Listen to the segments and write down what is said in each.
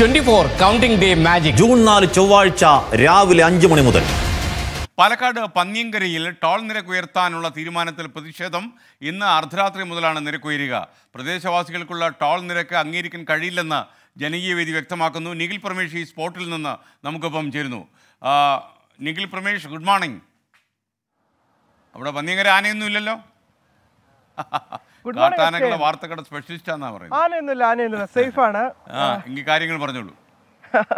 twenty four counting day magic June നാല് ചൊവ്വാഴ്ച രാവിലെ അഞ്ചു മണി മുതൽ പാലക്കാട് പന്നിയങ്കരയിൽ ടോൾ നിരക്ക് ഉയർത്താനുള്ള തീരുമാനത്തിൽ പ്രതിഷേധം ഇന്ന് അർദ്ധരാത്രി മുതലാണ് നിരക്ക് ഉയരുക പ്രദേശവാസികൾക്കുള്ള ടോൾ നിരക്ക് അംഗീകരിക്കാൻ കഴിയില്ലെന്ന് ജനകീയ വേദി വ്യക്തമാക്കുന്നു നിഖിൽ പ്രമേഷ് ഈ സ്പോട്ടിൽ നിന്ന് നമുക്കൊപ്പം ചേരുന്നു നിഖിൽ പ്രമേഷ് ഗുഡ് മോർണിംഗ് അവിടെ പന്നിയങ്കര ആനയൊന്നുമില്ലല്ലോ കാട്ടാനകളുടെ വാർത്തകളുടെ സ്പെഷ്യലിസ്റ്റ് ആണെന്നാ പറയുന്നത് ആനയൊന്നുമില്ല ആനയൊന്നുമില്ല സേഫ് ആണ് എങ്കിൽ കാര്യങ്ങൾ പറഞ്ഞോളൂ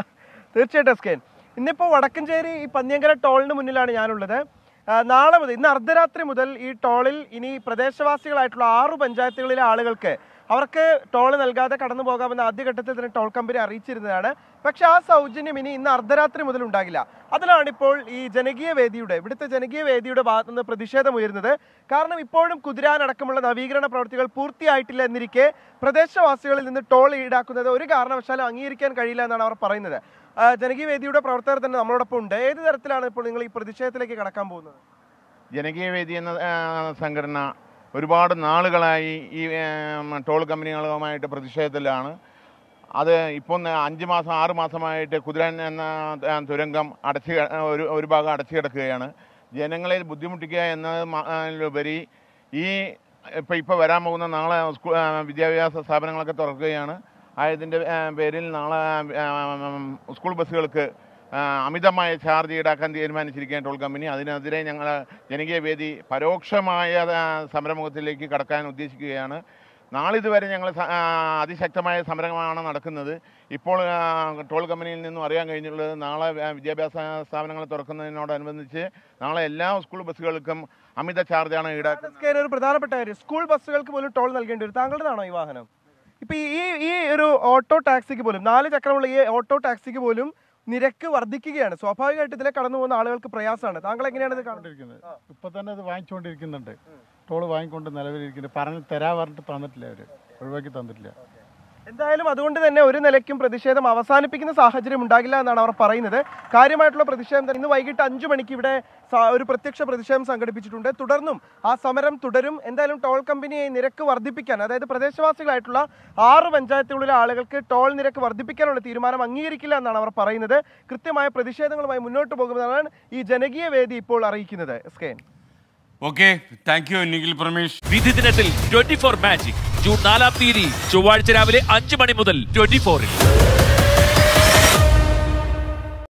തീർച്ചയായിട്ടും സ്കേൻ ഇന്നിപ്പോൾ വടക്കഞ്ചേരി ഈ പന്നിയങ്കര ടോളിന് മുന്നിലാണ് ഞാനുള്ളത് നാളെ മുതൽ ഇന്ന് അർദ്ധരാത്രി മുതൽ ഈ ടോളിൽ ഇനി പ്രദേശവാസികളായിട്ടുള്ള ആറു പഞ്ചായത്തുകളിലെ ആളുകൾക്ക് അവർക്ക് ടോൾ നൽകാതെ കടന്നു പോകാമെന്ന് ആദ്യഘട്ടത്തിൽ തന്നെ ടോൾ കമ്പനി അറിയിച്ചിരുന്നതാണ് പക്ഷേ ആ സൗജന്യം ഇനി ഇന്ന് അർദ്ധരാത്രി മുതൽ ഉണ്ടാകില്ല അതിലാണ് ഇപ്പോൾ ഈ ജനകീയ വേദിയുടെ ഇവിടുത്തെ ജനകീയ വേദിയുടെ ഭാഗത്തു നിന്ന് പ്രതിഷേധമുയരുന്നത് കാരണം ഇപ്പോഴും കുതിരാനടക്കമുള്ള നവീകരണ പ്രവൃത്തികൾ പൂർത്തിയായിട്ടില്ല എന്നിരിക്കെ പ്രദേശവാസികളിൽ നിന്ന് ടോൾ ഈടാക്കുന്നത് ഒരു കാരണവശാലും അംഗീകരിക്കാൻ കഴിയില്ല എന്നാണ് അവർ പറയുന്നത് ജനകീയ വേദിയുടെ പ്രവർത്തകർ തന്നെ നമ്മളോടൊപ്പം ഉണ്ട് ഏത് തരത്തിലാണ് ഇപ്പോൾ നിങ്ങൾ ഈ പ്രതിഷേധത്തിലേക്ക് കടക്കാൻ പോകുന്നത് ജനകീയ വേദി എന്ന സംഘടന ഒരുപാട് നാളുകളായി ഈ ടോൾ കമ്പനികളുമായിട്ട് പ്രതിഷേധത്തിലാണ് അത് ഇപ്പം അഞ്ച് മാസം ആറ് മാസമായിട്ട് കുതിരൻ എന്ന തുരങ്കം അടച്ച് ഒരു ഒരു ഭാഗം അടച്ചു കിടക്കുകയാണ് ജനങ്ങളെ ബുദ്ധിമുട്ടിക്കുക എന്നതിലുപരി ഈ ഇപ്പം ഇപ്പോൾ വരാൻ പോകുന്ന നാളെ വിദ്യാഭ്യാസ സ്ഥാപനങ്ങളൊക്കെ തുറക്കുകയാണ് ആയതിൻ്റെ പേരിൽ നാളെ സ്കൂൾ ബസ്സുകൾക്ക് അമിതമായ ചാർജ് ഈടാക്കാൻ തീരുമാനിച്ചിരിക്കുക ടോൾ കമ്പനി അതിനെതിരെ ഞങ്ങൾ ജനകീയ വേദി പരോക്ഷമായ സമരമുഖത്തിലേക്ക് കടക്കാൻ ഉദ്ദേശിക്കുകയാണ് നാളിതുവരെ ഞങ്ങൾ അതിശക്തമായ സമരമാണ് നടക്കുന്നത് ഇപ്പോൾ ടോൾ കമ്പനിയിൽ നിന്നും അറിയാൻ കഴിഞ്ഞുള്ളത് നാളെ വിദ്യാഭ്യാസ സ്ഥാപനങ്ങൾ തുറക്കുന്നതിനോടനുബന്ധിച്ച് നാളെ എല്ലാ സ്കൂൾ ബസ്സുകൾക്കും അമിത ചാർജാണ് ഈടാക്കുന്നത് ഒരു പ്രധാനപ്പെട്ട കാര്യം സ്കൂൾ ബസ്സുകൾക്ക് പോലും ടോൾ നൽകേണ്ടി വരും താങ്കളുടെതാണോ ഈ വാഹനം ഇപ്പൊ ഈ ഈ ഒരു ഓട്ടോ ടാക്സിക്ക് പോലും നാല് ചക്രമുള്ള ഈ ഓട്ടോ ടാക്സിക്ക് പോലും നിരക്ക് വർദ്ധിക്കുകയാണ് സ്വാഭാവികമായിട്ട് ഇതിലെ കടന്നു പോകുന്ന ആളുകൾക്ക് പ്രയാസമാണ് താങ്കൾ എങ്ങനെയാണ് ഇത് കണ്ടിരിക്കുന്നത് ഇപ്പൊ തന്നെ അത് വാങ്ങിച്ചുകൊണ്ടിരിക്കുന്നുണ്ട് ടോൾ വാങ്ങിക്കൊണ്ട് നിലവിലിരിക്കുന്നുണ്ട് പറഞ്ഞ് തരാ പറഞ്ഞിട്ട് തന്നിട്ടില്ല അവര് ഒഴിവാക്കി തന്നിട്ടില്ല എന്തായാലും അതുകൊണ്ട് തന്നെ ഒരു നിലയ്ക്കും പ്രതിഷേധം അവസാനിപ്പിക്കുന്ന സാഹചര്യം ഉണ്ടാകില്ല എന്നാണ് അവർ പറയുന്നത് കാര്യമായിട്ടുള്ള പ്രതിഷേധം ഇന്ന് വൈകിട്ട് അഞ്ചു മണിക്ക് ഇവിടെ ഒരു പ്രത്യക്ഷ പ്രതിഷേധം സംഘടിപ്പിച്ചിട്ടുണ്ട് തുടർന്നും ആ സമരം തുടരും എന്തായാലും ടോൾ കമ്പനിയെ നിരക്ക് വർദ്ധിപ്പിക്കാൻ അതായത് പ്രദേശവാസികളായിട്ടുള്ള ആറ് പഞ്ചായത്തുകളിലെ ആളുകൾക്ക് ടോൾ നിരക്ക് വർദ്ധിപ്പിക്കാനുള്ള തീരുമാനം അംഗീകരിക്കില്ല എന്നാണ് അവർ പറയുന്നത് കൃത്യമായ പ്രതിഷേധങ്ങളുമായി മുന്നോട്ട് പോകുമെന്നാണ് ഈ ജനകീയ വേദി ഇപ്പോൾ അറിയിക്കുന്നത് സ്കെയിൻ okay thank you Nikhil Pramesh വിധി ദിനത്തിൽ ട്വന്റി ഫോർ മാജിക് ജൂൺ നാലാം തീയതി ചൊവ്വാഴ്ച രാവിലെ അഞ്ച് മണി മുതൽ ട്വന്റി ഫോറിൽ